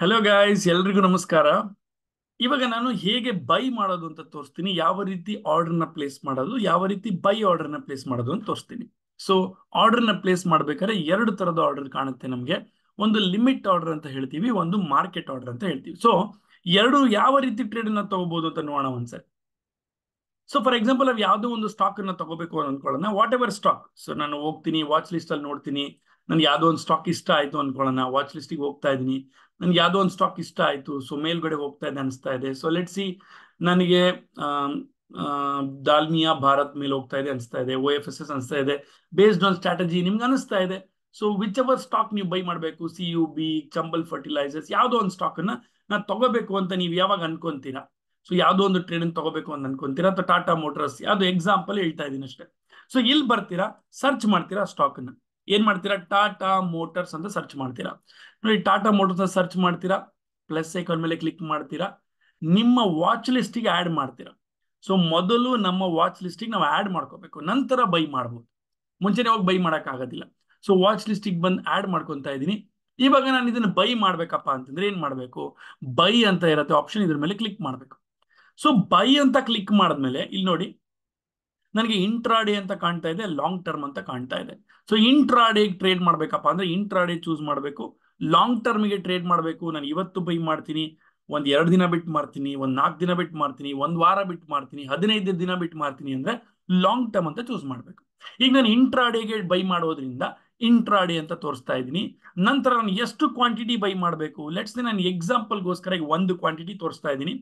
hello guys ಎಲ್ರಿಗೂ ನಮಸ್ಕಾರ ಇವಾಗ ನಾನು ಹೇಗೆ ಬೈ ಮಾಡೋದು ಅಂತ ತೋರಿಸ್ತೀನಿ ಯಾವ ರೀತಿ ಆರ್ಡರ್ನ ಪ್ಲೇಸ್ ಮಾಡೋದು ಯಾವ ರೀತಿ ಬೈ ಆರ್ಡರ್ನ ಪ್ಲೇಸ್ ಮಾಡೋದು ಅಂತ ತೋರಿಸ್ತೀನಿ ಸೊ ಆರ್ಡರ್ನ ಪ್ಲೇಸ್ ಮಾಡ್ಬೇಕಾದ್ರೆ ಎರಡು ತರದ ಆರ್ಡರ್ ಕಾಣುತ್ತೆ ನಮಗೆ ಒಂದು ಲಿಮಿಟ್ ಆರ್ಡರ್ ಅಂತ ಹೇಳ್ತೀವಿ ಒಂದು ಮಾರ್ಕೆಟ್ ಆರ್ಡರ್ ಅಂತ ಹೇಳ್ತೀವಿ ಸೊ ಎರಡು ಯಾವ ರೀತಿ ಟ್ರೇಡ್ ಅನ್ನ ತಗೋಬಹುದು ಅಂತ ನೋಡೋಣ ಒಂದ್ಸರಿ ಸೊ ಫಾರ್ ಎಕ್ಸಾಂಪಲ್ ಅವ್ ಯಾವುದೋ ಒಂದು ಸ್ಟಾಕ್ ಅನ್ನ ತಗೋಬೇಕು ಅಂತ ಅನ್ಕೊಳ್ಳೋಣ ವಾಟ್ ಎವರ್ ಸ್ಟಾಕ್ ಸೊ ನಾನು ಹೋಗ್ತೀನಿ ವಾಚ್ ಲಿಸ್ಟ್ ಅಲ್ಲಿ ನೋಡ್ತೀನಿ ನನ್ಗೆ ಯಾವ್ದೋ ಒಂದು ಸ್ಟಾಕ್ ಇಷ್ಟ ಆಯ್ತು ಅನ್ಕೊಳ್ಳೋಣ ವಾಚ್ ಲಿಸ್ಟಿಗೆ ಹೋಗ್ತಾ ಇದ್ದೀನಿ ನನ್ಗೆ ಯಾವ್ದೋ ಒಂದು ಸ್ಟಾಕ್ ಇಷ್ಟ ಆಯಿತು ಸೊ ಮೇಲ್ಗಡೆ ಹೋಗ್ತಾ ಇದೆ ಅನಿಸ್ತಾ ಇದೆ ಸೊ ಲೆಟ್ ಸಿ ನನಗೆ ದಾಲ್ಮಿಯಾ ಭಾರತ್ ಮೇಲೆ ಹೋಗ್ತಾ ಇದೆ ಅನಿಸ್ತಾ ಇದೆ ಓ ಎಫ್ ಎಸ್ ಎಸ್ ಅನಿಸ್ತಾ ಇದೆ ಬೇಸ್ಡ್ ಆನ್ ಸ್ಟ್ರಾಟಜಿ ನಿಮ್ಗೆ ಅನಿಸ್ತಾ ಇದೆ ಸೊ ವಿಚ್ ಅವರ್ ಸ್ಟಾಕ್ ನೀವು ಬೈ ಮಾಡಬೇಕು C U B Chambal fertilisers ಯಾವುದೋ ಒಂದು ಅನ್ನ ನಾನು ತಗೋಬೇಕು ಅಂತ ನೀವು ಯಾವಾಗ ಅನ್ಕೊಂತೀರಾ ಸೊ ಯಾವುದೋ ಒಂದು ಟ್ರೇಡನ್ನು ತಗೋಬೇಕು ಅಂತ ಅನ್ಕೊಂತೀರಾ ಅಥವಾ ಟಾಟಾ ಮೋಟರ್ಸ್ ಯಾವ್ದು ಎಕ್ಸಾಂಪಲ್ ಹೇಳ್ತಾ ಇದ್ದೀನಿ ಅಷ್ಟೇ ಸೊ ಇಲ್ಲಿ ಬರ್ತೀರಾ ಸರ್ಚ್ ಮಾಡ್ತೀರಾ ಸ್ಟಾಕನ್ನು ಏನ್ ಮಾಡ್ತೀರಾ ಟಾಟಾ ಮೋಟರ್ಸ್ ಅಂತ ಸರ್ಚ್ ಮಾಡ್ತೀರಾ ನೋಡಿ ಟಾಟಾ ಮೋಟರ್ಸ್ ಅಂತ ಸರ್ಚ್ ಮಾಡ್ತೀರಾ ಪ್ಲಸ್ ಐಕಾನ್ ಮೇಲೆ ಕ್ಲಿಕ್ ಮಾಡ್ತೀರಾ ನಿಮ್ಮ ವಾಚ್ ಲಿಸ್ಟಿಗೆ ಆ್ಯಡ್ ಮಾಡ್ತೀರಾ ಸೊ ಮೊದಲು ನಮ್ಮ ವಾಚ್ ಲಿಸ್ಟಿಗೆ ನಾವು ಆ್ಯಡ್ ಮಾಡ್ಕೋಬೇಕು ನಂತರ ಬೈ ಮಾಡ್ಬೋದು ಮುಂಚೆನೇ ಹೋಗಿ ಬೈ ಮಾಡೋಕ್ಕಾಗೋದಿಲ್ಲ ಸೊ ವಾಚ್ ಲಿಸ್ಟಿಗೆ ಬಂದು ಆ್ಯಡ್ ಮಾಡ್ಕೊತಾ ಇದ್ದೀನಿ ಇವಾಗ ನಾನು ಇದನ್ನ ಬೈ ಮಾಡ್ಬೇಕಪ್ಪ ಅಂತಂದ್ರೆ ಏನು ಮಾಡಬೇಕು ಬೈ ಅಂತ ಇರುತ್ತೆ ಆಪ್ಷನ್ ಇದ್ರ ಮೇಲೆ ಕ್ಲಿಕ್ ಮಾಡಬೇಕು ಸೊ ಬೈ ಅಂತ ಕ್ಲಿಕ್ ಮಾಡಿದ್ಮೇಲೆ ಇಲ್ಲಿ ನೋಡಿ ನನಗೆ ಇಂಟ್ರಾಡೇ ಅಂತ ಕಾಣ್ತಾ ಇದೆ ಲಾಂಗ್ ಟರ್ಮ್ ಅಂತ ಕಾಣ್ತಾ ಇದೆ ಸೊ ಇಂಟ್ರಾಡೇ ಟ್ರೇಡ್ ಮಾಡ್ಬೇಕಪ್ಪ ಅಂದ್ರೆ ಇಂಟ್ರಾಡೇ ಚೂಸ್ ಮಾಡಬೇಕು ಲಾಂಗ್ ಟರ್ಮ್ಗೆ ಟ್ರೇಡ್ ಮಾಡಬೇಕು ನಾನು ಇವತ್ತು ಬೈ ಮಾಡ್ತೀನಿ ಒಂದ್ ಎರಡು ದಿನ ಬಿಟ್ಟು ಮಾಡ್ತೀನಿ ಒಂದ್ ನಾಲ್ಕು ದಿನ ಬಿಟ್ಟು ಮಾಡ್ತೀನಿ ಒಂದ್ ವಾರ ಬಿಟ್ಟು ಮಾಡ್ತೀನಿ ಹದಿನೈದು ದಿನ ಬಿಟ್ಟು ಮಾಡ್ತೀನಿ ಅಂದ್ರೆ ಲಾಂಗ್ ಟರ್ಮ್ ಅಂತ ಚೂಸ್ ಮಾಡಬೇಕು ಈಗ ನಾನು ಇಂಟ್ರಾಡೇಗೆ ಬೈ ಮಾಡೋದ್ರಿಂದ ಇಂಟ್ರಾಡೇ ಅಂತ ತೋರಿಸ್ತಾ ಇದ್ದೀನಿ ನಂತರ ನಾನು ಎಷ್ಟು ಕ್ವಾಂಟಿಟಿ ಬೈ ಮಾಡಬೇಕು ಲೆಟ್ಸ್ ನಾನು ಎಕ್ಸಾಂಪಲ್ಗೋಸ್ಕರ ಒಂದು ಕ್ವಾಂಟಿಟಿ ತೋರಿಸ್ತಾ ಇದ್ದೀನಿ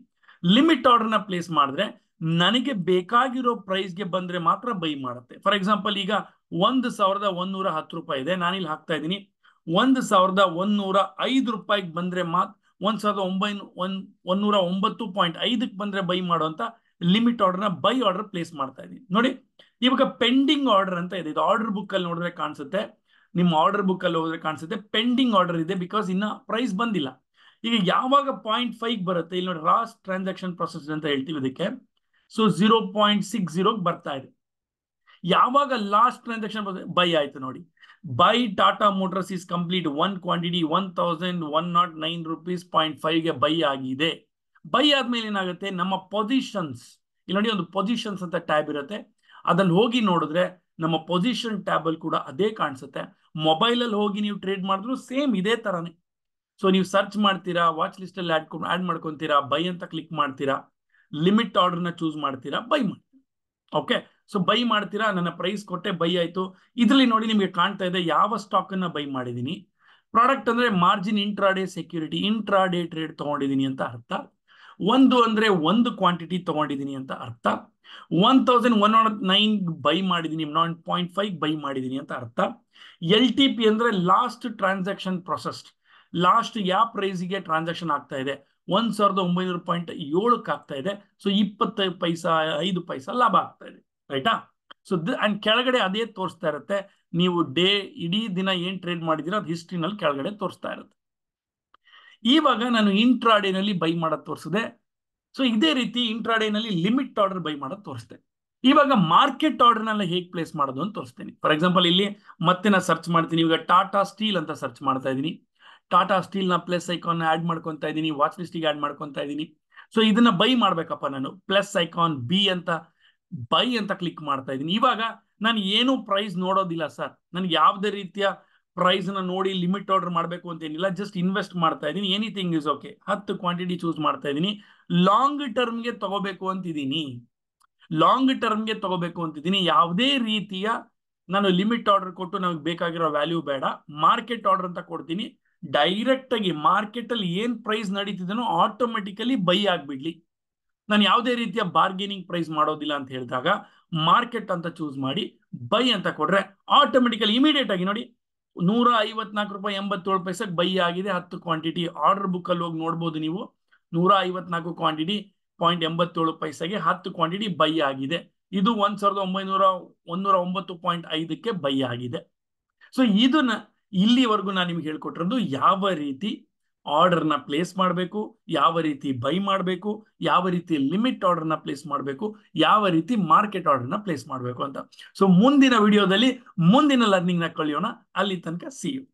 ಲಿಮಿಟ್ ಆರ್ಡರ್ನ ಪ್ಲೇಸ್ ಮಾಡಿದ್ರೆ ನನಗೆ ಬೇಕಾಗಿರೋ ಪ್ರೈಸ್ಗೆ ಬಂದ್ರೆ ಮಾತ್ರ ಬೈ ಮಾಡುತ್ತೆ ಫಾರ್ ಎಕ್ಸಾಂಪಲ್ ಈಗ ಒಂದು ಸಾವಿರದ ಒಂದೂರ ಹತ್ತು ರೂಪಾಯಿ ಇದೆ ನಾನಿಲ್ಲಿ ಹಾಕ್ತಾ ಇದ್ದೀನಿ ಒಂದು ಸಾವಿರದ ಒಂದೂರ ಐದು ರೂಪಾಯಿಗೆ ಬಂದ್ರೆ ಮಾತ್ರ ಒಂದ್ ಸಾವಿರದ ಒಂಬೈನೂರ ಒಂಬತ್ತು ಪಾಯಿಂಟ್ ಐದಕ್ಕೆ ಬಂದ್ರೆ ಬೈ ಮಾಡುವಂತ ಲಿಮಿಟ್ ಆರ್ಡರ್ನ ಬೈ ಆರ್ಡರ್ ಪ್ಲೇಸ್ ಮಾಡ್ತಾ ಇದೀನಿ ನೋಡಿ ಇವಾಗ ಪೆಂಡಿಂಗ್ ಆರ್ಡರ್ ಅಂತ ಇದೆ ಇದು ಆರ್ಡರ್ ಬುಕ್ ಅಲ್ಲಿ ನೋಡಿದ್ರೆ ಕಾಣಿಸುತ್ತೆ ನಿಮ್ಮ ಆರ್ಡರ್ ಬುಕ್ ಅಲ್ಲಿ ಹೋದ್ರೆ ಕಾಣಿಸುತ್ತೆ ಪೆಂಡಿಂಗ್ ಆರ್ಡರ್ ಇದೆ ಬಿಕಾಸ್ ಇನ್ನ ಪ್ರೈಸ್ ಬಂದಿಲ್ಲ ಈಗ ಯಾವಾಗ ಪಾಯಿಂಟ್ ಫೈವ್ ಬರುತ್ತೆ ಇಲ್ಲಿ ನೋಡಿ ಲಾಸ್ಟ್ ಟ್ರಾನ್ಸಾಕ್ಷನ್ ಪ್ರೊಸೆಸ್ ಅಂತ ಹೇಳ್ತೀವಿ ಇದಕ್ಕೆ so zero point six zero ಬರ್ತಾ ಇದೆ ಯಾವಾಗ ಲಾಸ್ಟ್ ಟ್ರಾನ್ಸಾಕ್ಷನ್ ಬೈ ಆಯ್ತು ನೋಡಿ buy Tata Motors is complete one quantity one thousand one naught nine rupees point ಫೈವ್ಗೆ ಬೈ ಆಗಿದೆ ಬೈ ಆದ್ಮೇಲೆ ಏನಾಗುತ್ತೆ ನಮ್ಮ ಪೊಸಿಷನ್ಸ್ ಇಲ್ಲಿ ನೋಡಿ ಒಂದು ಪೊಸಿಷನ್ಸ್ ಅಂತ ಟ್ಯಾಬ್ ಇರುತ್ತೆ ಅದ್ರಲ್ಲಿ ಹೋಗಿ ನೋಡಿದ್ರೆ ನಮ್ಮ ಪೊಸಿಷನ್ ಟ್ಯಾಬ್ ಅಲ್ಲಿ ಕೂಡ ಅದೇ ಕಾಣಿಸುತ್ತೆ ಮೊಬೈಲ್ ಅಲ್ಲಿ ಹೋಗಿ ನೀವು ಟ್ರೇಡ್ ಮಾಡಿದ್ರು ಸೇಮ್ ಇದೇ ತರಾನೇ ಸೊ ನೀವು ಸರ್ಚ್ ಮಾಡ್ತೀರಾ ವಾಚ್ ಲಿಸ್ಟ್ ಅಲ್ಲಿ ಆಡ್ ಆಡ್ ಮಾಡ್ಕೊಂತೀರಾ ಬೈ ಅಂತ ಕ್ಲಿಕ್ ಮಾಡ್ತೀರಾ ಲಿಮಿಟ್ ಆರ್ಡರ್ನ ಚೂಸ್ ಮಾಡ್ತೀರಾ ಬೈ ಮಾಡ್ತೀರಾ ಓಕೆ ಸೊ ಬೈ ಮಾಡ್ತೀರಾ ನನ್ನ ಪ್ರೈಸ್ ಕೊಟ್ಟೆ ಬೈ ಆಯಿತು ಇದರಲ್ಲಿ ನೋಡಿ ನಿಮಗೆ ಕಾಣ್ತಾ ಇದೆ ಯಾವ ಸ್ಟಾಕನ್ನು ಬೈ ಮಾಡಿದ್ದೀನಿ ಪ್ರಾಡಕ್ಟ್ ಅಂದರೆ margin intraday security intraday trade ತೊಗೊಂಡಿದ್ದೀನಿ ಅಂತ ಅರ್ಥ ಒಂದು ಅಂದರೆ ಒಂದು ಕ್ವಾಂಟಿಟಿ ತೊಗೊಂಡಿದ್ದೀನಿ ಅಂತ ಅರ್ಥ one thousand one hundred nine buy ಮಾಡಿದ್ದೀನಿ ನಾನ್ ಪಾಯಿಂಟ್ ಫೈವ್ ಬೈ ಮಾಡಿದ್ದೀನಿ ಅಂತ ಅರ್ಥ ಎಲ್ ಟಿ ಪಿ ಅಂದರೆ ಲಾಸ್ಟ್ ಟ್ರಾನ್ಸಾಕ್ಷನ್ ಪ್ರೊಸೆಸ್ಡ್ ಲಾಸ್ಟ್ ಯಾವ ಪ್ರೈಸಿಗೆ ಟ್ರಾನ್ಸಾಕ್ಷನ್ ಆಗ್ತಾ ಇದೆ ಒಂದ್ ಸಾವಿರದ ಒಂಬೈನೂರು ಪಾಯಿಂಟ್ ಏಳಕ್ಕೆ ಆಗ್ತಾ ಇದೆ ಸೊ ಇಪ್ಪತ್ತೈದು ಪೈಸಾ ಐದು ಪೈಸಾ ಲಾಭ ಆಗ್ತಾ ಇದೆ ರೈಟಾ ಸೊ ಅಂಡ್ ಕೆಳಗಡೆ ಅದೇ ತೋರಿಸ್ತಾ ಇರುತ್ತೆ ನೀವು ಡೇ ಇಡೀ ದಿನ ಏನ್ ಟ್ರೇಡ್ ಮಾಡಿದೀರ ಅದು ಹಿಸ್ಟ್ರಿನಲ್ಲಿ ಕೆಳಗಡೆ ತೋರಿಸ್ತಾ ಇರುತ್ತೆ ಇವಾಗ ನಾನು ಇಂಟ್ರಾಡೇನಲ್ಲಿ ಬೈ ಮಾಡೋದು ತೋರಿಸಿದೆ ಸೊ ಇದೇ ರೀತಿ ಇಂಟ್ರಾಡೇನಲ್ಲಿ ಲಿಮಿಟ್ ಆರ್ಡರ್ ಬೈ ಮಾಡೋದು ತೋರಿಸ್ದೆ ಇವಾಗ ಮಾರ್ಕೆಟ್ ಆರ್ಡರ್ನೆಲ್ಲ ಹೇಗೆ ಪ್ಲೇಸ್ ಮಾಡೋದು ಅಂತ ತೋರಿಸ್ತೀನಿ ಫಾರ್ ಎಕ್ಸಾಂಪಲ್ ಇಲ್ಲಿ ಮತ್ತೆ ನಾನು ಸರ್ಚ್ ಮಾಡ್ತೀನಿ ಇವಾಗ ಟಾಟಾ ಸ್ಟೀಲ್ ಅಂತ ಸರ್ಚ್ ಮಾಡ್ತಾ ಇದ್ದೀನಿ ಟಾಟಾ ಸ್ಟೀಲ್ ನ ಪ್ಲಸ್ ಐಕಾನ್ ಆಡ್ ಮಾಡ್ಕೊಂತ ಇದ್ದೀನಿ ವಾಚ್ ಲಿಸ್ಟಿಗೆ ಆಡ್ ಮಾಡ್ಕೊಂತ ಇದ್ದೀನಿ ಸೊ ಇದನ್ನ ಬೈ ಮಾಡ್ಬೇಕಪ್ಪ ನಾನು ಪ್ಲಸ್ ಐಕಾನ್ ಬಿ ಅಂತ ಬೈ ಅಂತ ಕ್ಲಿಕ್ ಮಾಡ್ತಾ ಇದ್ದೀನಿ ಇವಾಗ ನಾನು ಏನು ಪ್ರೈಸ್ ನೋಡೋದಿಲ್ಲ ಸರ್ ನನ್ಗೆ ಯಾವುದೇ ರೀತಿಯ ಪ್ರೈಸ್ ನ ನೋಡಿ ಲಿಮಿಟ್ ಆರ್ಡರ್ ಮಾಡಬೇಕು ಅಂತ ಏನಿಲ್ಲ ಜಸ್ಟ್ ಇನ್ವೆಸ್ಟ್ ಮಾಡ್ತಾ ಇದ್ದೀನಿ ಎನಿಥಿಂಗ್ ಇಸ್ ಓಕೆ ಹತ್ತು ಕ್ವಾಂಟಿಟಿ ಚೂಸ್ ಮಾಡ್ತಾ ಇದ್ದೀನಿ ಲಾಂಗ್ ಟರ್ಮ್ಗೆ ತಗೋಬೇಕು ಅಂತಿದ್ದೀನಿ ಲಾಂಗ್ ಟರ್ಮ್ಗೆ ತಗೋಬೇಕು ಅಂತಿದ್ದೀನಿ ಯಾವುದೇ ರೀತಿಯ ನಾನು ಲಿಮಿಟ್ ಆರ್ಡರ್ ಕೊಟ್ಟು ನಮಗೆ ಬೇಕಾಗಿರೋ ವ್ಯಾಲ್ಯೂ ಬೇಡ ಮಾರ್ಕೆಟ್ ಆರ್ಡರ್ ಅಂತ ಕೊಡ್ತೀನಿ ಡೈರೆಕ್ಟ್ ಆಗಿ ಮಾರ್ಕೆಟ್ ಅಲ್ಲಿ ಏನ್ ಪ್ರೈಸ್ ನಡೀತಿದನೋ ಆಟೋಮೆಟಿಕಲಿ ಬೈ ಆಗ್ಬಿಡ್ಲಿ ನಾನು ಯಾವುದೇ ರೀತಿಯ ಬಾರ್ಗೇನಿಂಗ್ ಪ್ರೈಸ್ ಮಾಡೋದಿಲ್ಲ ಅಂತ ಹೇಳಿದಾಗ ಮಾರ್ಕೆಟ್ ಅಂತ ಚೂಸ್ ಮಾಡಿ ಬೈ ಅಂತ ಕೊಟ್ರೆ ಆಟೋಮೆಟಿಕಲಿ ಇಮಿಡಿಯೇಟ್ ಆಗಿ ನೋಡಿ ನೂರ ಐವತ್ನಾಲ್ಕು ರೂಪಾಯಿ ಎಂಬತ್ತೇಳು ಪೈಸೆಗೆ ಬೈ ಆಗಿದೆ ಹತ್ತು ಕ್ವಾಂಟಿಟಿ ಆರ್ಡರ್ ಬುಕ್ ಅಲ್ಲಿ ಹೋಗಿ ನೋಡ್ಬೋದು ನೀವು ನೂರ ಐವತ್ನಾಲ್ಕು ಕ್ವಾಂಟಿಟಿ ಪಾಯಿಂಟ್ ಎಂಬತ್ತೇಳು ಪೈಸೆಗೆ ಹತ್ತು ಕ್ವಾಂಟಿಟಿ ಬೈ ಆಗಿದೆ ಇದು ಒಂದ್ ಸಾವಿರದ ಒಂಬೈನೂರ ಒಂದೂರ ಒಂಬತ್ತು ಪಾಯಿಂಟ್ ಐದಕ್ಕೆ ಬೈ ಆಗಿದೆ ಸೊ ಇದನ್ನ ಇಲ್ಲಿವರೆಗೂ ನಾನು ನಿಮ್ಗೆ ಹೇಳ್ಕೊಟ್ರಂದು ಯಾವ ರೀತಿ ಆರ್ಡರ್ನ ಪ್ಲೇಸ್ ಮಾಡಬೇಕು ಯಾವ ರೀತಿ ಬೈ ಮಾಡಬೇಕು ಯಾವ ರೀತಿ ಲಿಮಿಟ್ ಆರ್ಡರ್ನ ಪ್ಲೇಸ್ ಮಾಡಬೇಕು ಯಾವ ರೀತಿ ಮಾರ್ಕೆಟ್ ಆರ್ಡರ್ನ ಪ್ಲೇಸ್ ಮಾಡಬೇಕು ಅಂತ ಸೊ ಮುಂದಿನ ವಿಡಿಯೋದಲ್ಲಿ ಮುಂದಿನ ಲರ್ನಿಂಗ್ನ ಕಳಿಯೋಣ ಅಲ್ಲಿ ತನಕ ಸಿ ಯು